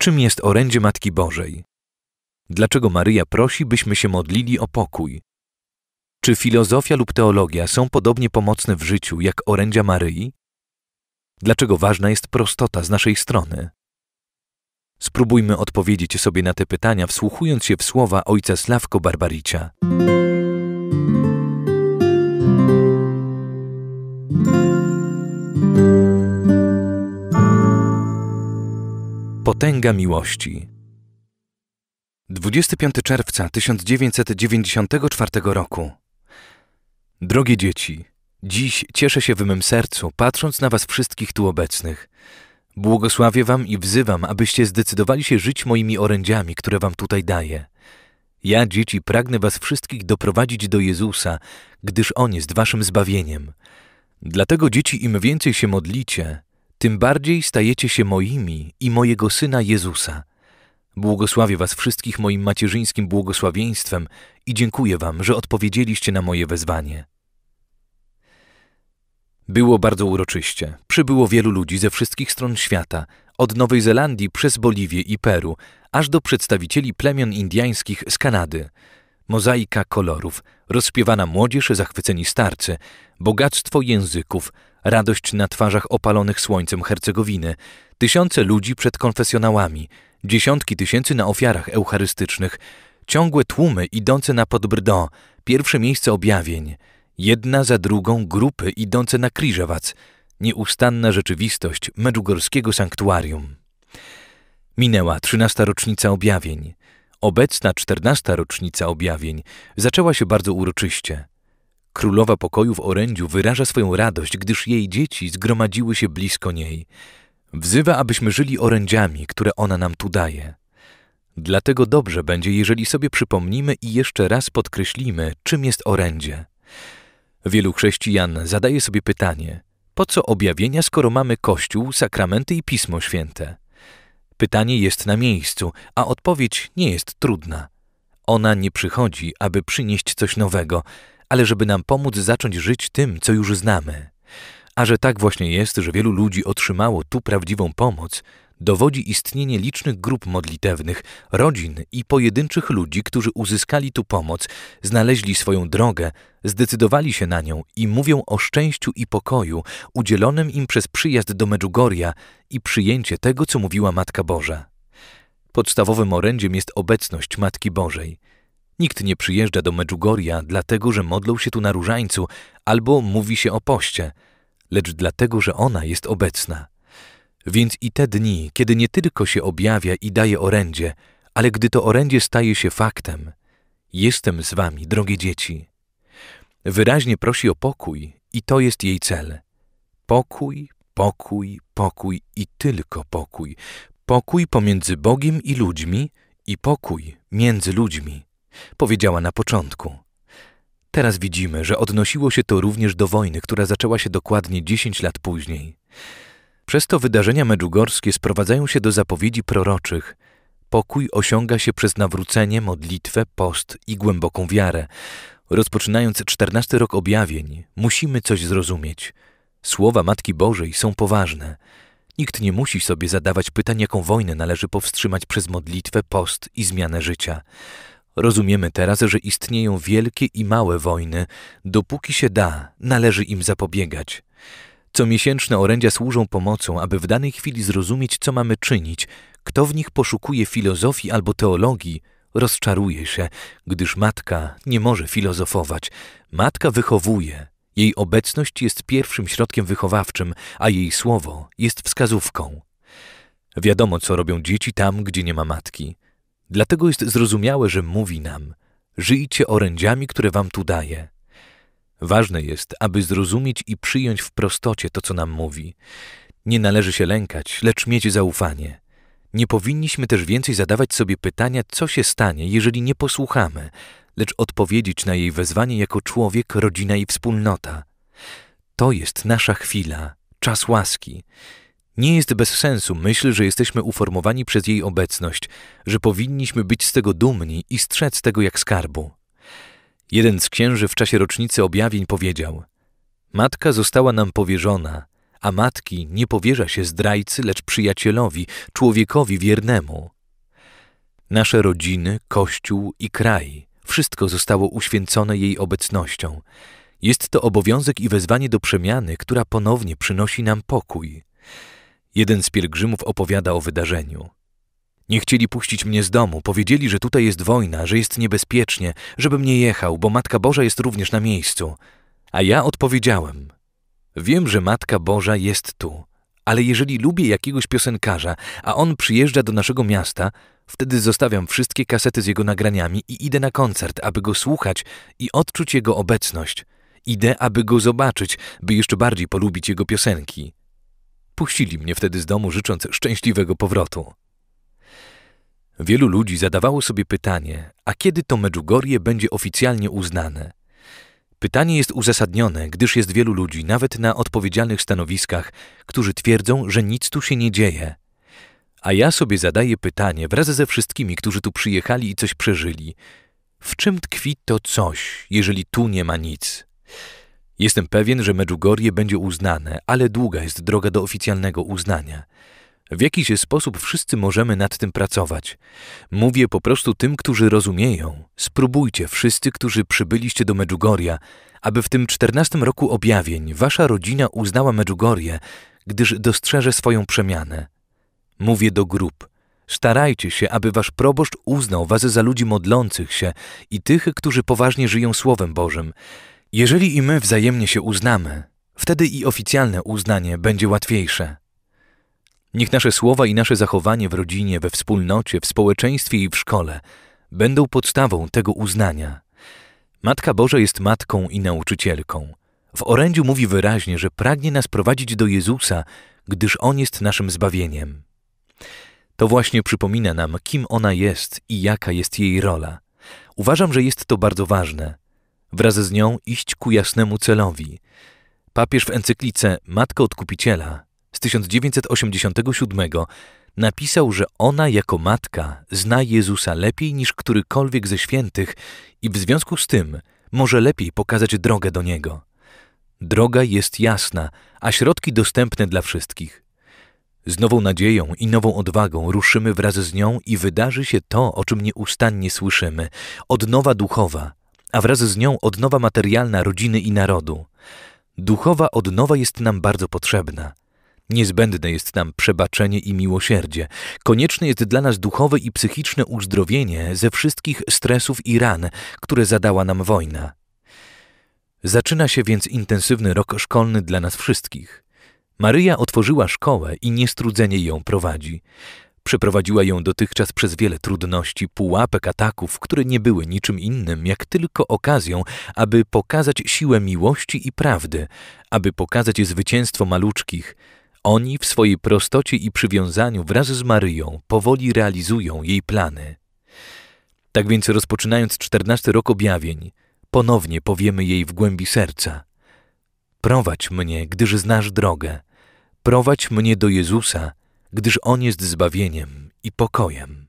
Czym jest orędzie Matki Bożej? Dlaczego Maryja prosi, byśmy się modlili o pokój? Czy filozofia lub teologia są podobnie pomocne w życiu jak orędzia Maryi? Dlaczego ważna jest prostota z naszej strony? Spróbujmy odpowiedzieć sobie na te pytania, wsłuchując się w słowa ojca Sławko Barbaricia. Potęga miłości. 25 czerwca 1994 roku. Drogie dzieci, dziś cieszę się w mym sercu, patrząc na Was wszystkich tu obecnych. Błogosławię Wam i wzywam, abyście zdecydowali się żyć moimi orędziami, które Wam tutaj daję. Ja, dzieci, pragnę Was wszystkich doprowadzić do Jezusa, gdyż On jest Waszym zbawieniem. Dlatego, dzieci, im więcej się modlicie, tym bardziej stajecie się moimi i mojego Syna Jezusa. Błogosławię Was wszystkich moim macierzyńskim błogosławieństwem i dziękuję Wam, że odpowiedzieliście na moje wezwanie. Było bardzo uroczyście. Przybyło wielu ludzi ze wszystkich stron świata, od Nowej Zelandii przez Boliwię i Peru, aż do przedstawicieli plemion indiańskich z Kanady. Mozaika kolorów, rozpiewana młodzież, zachwyceni starcy, bogactwo języków – radość na twarzach opalonych słońcem Hercegowiny, tysiące ludzi przed konfesjonałami, dziesiątki tysięcy na ofiarach eucharystycznych, ciągłe tłumy idące na Podbrdo, pierwsze miejsce objawień, jedna za drugą grupy idące na Kriżewac, nieustanna rzeczywistość medjugorskiego sanktuarium. Minęła trzynasta rocznica objawień. Obecna czternasta rocznica objawień zaczęła się bardzo uroczyście – Królowa pokoju w orędziu wyraża swoją radość, gdyż jej dzieci zgromadziły się blisko niej. Wzywa, abyśmy żyli orędziami, które ona nam tu daje. Dlatego dobrze będzie, jeżeli sobie przypomnimy i jeszcze raz podkreślimy, czym jest orędzie. Wielu chrześcijan zadaje sobie pytanie: po co objawienia, skoro mamy Kościół, sakramenty i Pismo Święte? Pytanie jest na miejscu, a odpowiedź nie jest trudna. Ona nie przychodzi, aby przynieść coś nowego, ale żeby nam pomóc zacząć żyć tym, co już znamy. A że tak właśnie jest, że wielu ludzi otrzymało tu prawdziwą pomoc, dowodzi istnienie licznych grup modlitewnych, rodzin i pojedynczych ludzi, którzy uzyskali tu pomoc, znaleźli swoją drogę, zdecydowali się na nią i mówią o szczęściu i pokoju udzielonym im przez przyjazd do Medjugorja i przyjęcie tego, co mówiła Matka Boża. Podstawowym orędziem jest obecność Matki Bożej – Nikt nie przyjeżdża do Medjugorja dlatego, że modlą się tu na różańcu albo mówi się o poście, lecz dlatego, że ona jest obecna. Więc i te dni, kiedy nie tylko się objawia i daje orędzie, ale gdy to orędzie staje się faktem, jestem z wami, drogie dzieci. Wyraźnie prosi o pokój i to jest jej cel. Pokój, pokój, pokój i tylko pokój. Pokój pomiędzy Bogiem i ludźmi i pokój między ludźmi. Powiedziała na początku. Teraz widzimy, że odnosiło się to również do wojny, która zaczęła się dokładnie 10 lat później. Przez to wydarzenia medżugorskie sprowadzają się do zapowiedzi proroczych. Pokój osiąga się przez nawrócenie, modlitwę, post i głęboką wiarę. Rozpoczynając czternasty rok objawień, musimy coś zrozumieć. Słowa Matki Bożej są poważne. Nikt nie musi sobie zadawać pytań, jaką wojnę należy powstrzymać przez modlitwę, post i zmianę życia. Rozumiemy teraz, że istnieją wielkie i małe wojny. Dopóki się da, należy im zapobiegać. Comiesięczne orędzia służą pomocą, aby w danej chwili zrozumieć, co mamy czynić. Kto w nich poszukuje filozofii albo teologii, rozczaruje się, gdyż matka nie może filozofować. Matka wychowuje. Jej obecność jest pierwszym środkiem wychowawczym, a jej słowo jest wskazówką. Wiadomo, co robią dzieci tam, gdzie nie ma matki. Dlatego jest zrozumiałe, że mówi nam: Żyjcie orędziami, które wam tu daję. Ważne jest, aby zrozumieć i przyjąć w prostocie to, co nam mówi. Nie należy się lękać, lecz mieć zaufanie. Nie powinniśmy też więcej zadawać sobie pytania, co się stanie, jeżeli nie posłuchamy, lecz odpowiedzieć na jej wezwanie jako człowiek, rodzina i wspólnota. To jest nasza chwila, czas łaski. Nie jest bez sensu myśl, że jesteśmy uformowani przez jej obecność, że powinniśmy być z tego dumni i strzec tego jak skarbu. Jeden z księży w czasie rocznicy objawień powiedział: Matka została nam powierzona, a matki nie powierza się zdrajcy, lecz przyjacielowi, człowiekowi wiernemu. Nasze rodziny, kościół i kraj wszystko zostało uświęcone jej obecnością. Jest to obowiązek i wezwanie do przemiany, która ponownie przynosi nam pokój. Jeden z pielgrzymów opowiada o wydarzeniu. Nie chcieli puścić mnie z domu, powiedzieli, że tutaj jest wojna, że jest niebezpiecznie, żebym nie jechał, bo Matka Boża jest również na miejscu. A ja odpowiedziałem: Wiem, że Matka Boża jest tu, ale jeżeli lubię jakiegoś piosenkarza, a on przyjeżdża do naszego miasta, wtedy zostawiam wszystkie kasety z jego nagraniami i idę na koncert, aby go słuchać i odczuć jego obecność. Idę, aby go zobaczyć, by jeszcze bardziej polubić jego piosenki. Puścili mnie wtedy z domu, życząc szczęśliwego powrotu. Wielu ludzi zadawało sobie pytanie, a kiedy to Medjugorje będzie oficjalnie uznane? Pytanie jest uzasadnione, gdyż jest wielu ludzi, nawet na odpowiedzialnych stanowiskach, którzy twierdzą, że nic tu się nie dzieje. A ja sobie zadaję pytanie wraz ze wszystkimi, którzy tu przyjechali i coś przeżyli. W czym tkwi to coś, jeżeli tu nie ma nic? Jestem pewien, że Medjugorje będzie uznane, ale długa jest droga do oficjalnego uznania. W jakiś sposób wszyscy możemy nad tym pracować. Mówię po prostu tym, którzy rozumieją. Spróbujcie, wszyscy, którzy przybyliście do Medjugorja, aby w tym czternastym roku objawień wasza rodzina uznała Medjugorje, gdyż dostrzeże swoją przemianę. Mówię do grup. Starajcie się, aby wasz proboszcz uznał was za ludzi modlących się i tych, którzy poważnie żyją Słowem Bożym. Jeżeli i my wzajemnie się uznamy, wtedy i oficjalne uznanie będzie łatwiejsze. Niech nasze słowa i nasze zachowanie w rodzinie, we wspólnocie, w społeczeństwie i w szkole będą podstawą tego uznania. Matka Boża jest matką i nauczycielką. W orędziu mówi wyraźnie, że pragnie nas prowadzić do Jezusa, gdyż On jest naszym zbawieniem. To właśnie przypomina nam, kim ona jest i jaka jest jej rola. Uważam, że jest to bardzo ważne – wraz z nią iść ku jasnemu celowi. Papież w encyklice Matka Odkupiciela z 1987 napisał, że ona jako matka zna Jezusa lepiej niż którykolwiek ze świętych i w związku z tym może lepiej pokazać drogę do Niego. Droga jest jasna, a środki dostępne dla wszystkich. Z nową nadzieją i nową odwagą ruszymy wraz z nią i wydarzy się to, o czym nieustannie słyszymy odnowa duchowa, a wraz z nią odnowa materialna rodziny i narodu. Duchowa odnowa jest nam bardzo potrzebna. Niezbędne jest nam przebaczenie i miłosierdzie. Konieczne jest dla nas duchowe i psychiczne uzdrowienie ze wszystkich stresów i ran, które zadała nam wojna. Zaczyna się więc intensywny rok szkolny dla nas wszystkich. Maryja otworzyła szkołę i niestrudzenie ją prowadzi. Przeprowadziła ją dotychczas przez wiele trudności, pułapek, ataków, które nie były niczym innym, jak tylko okazją, aby pokazać siłę miłości i prawdy, aby pokazać zwycięstwo maluczkich. Oni w swojej prostocie i przywiązaniu wraz z Maryją powoli realizują jej plany. Tak więc rozpoczynając czternasty rok objawień, ponownie powiemy jej w głębi serca: Prowadź mnie, gdyż znasz drogę. Prowadź mnie do Jezusa, gdyż On jest zbawieniem i pokojem.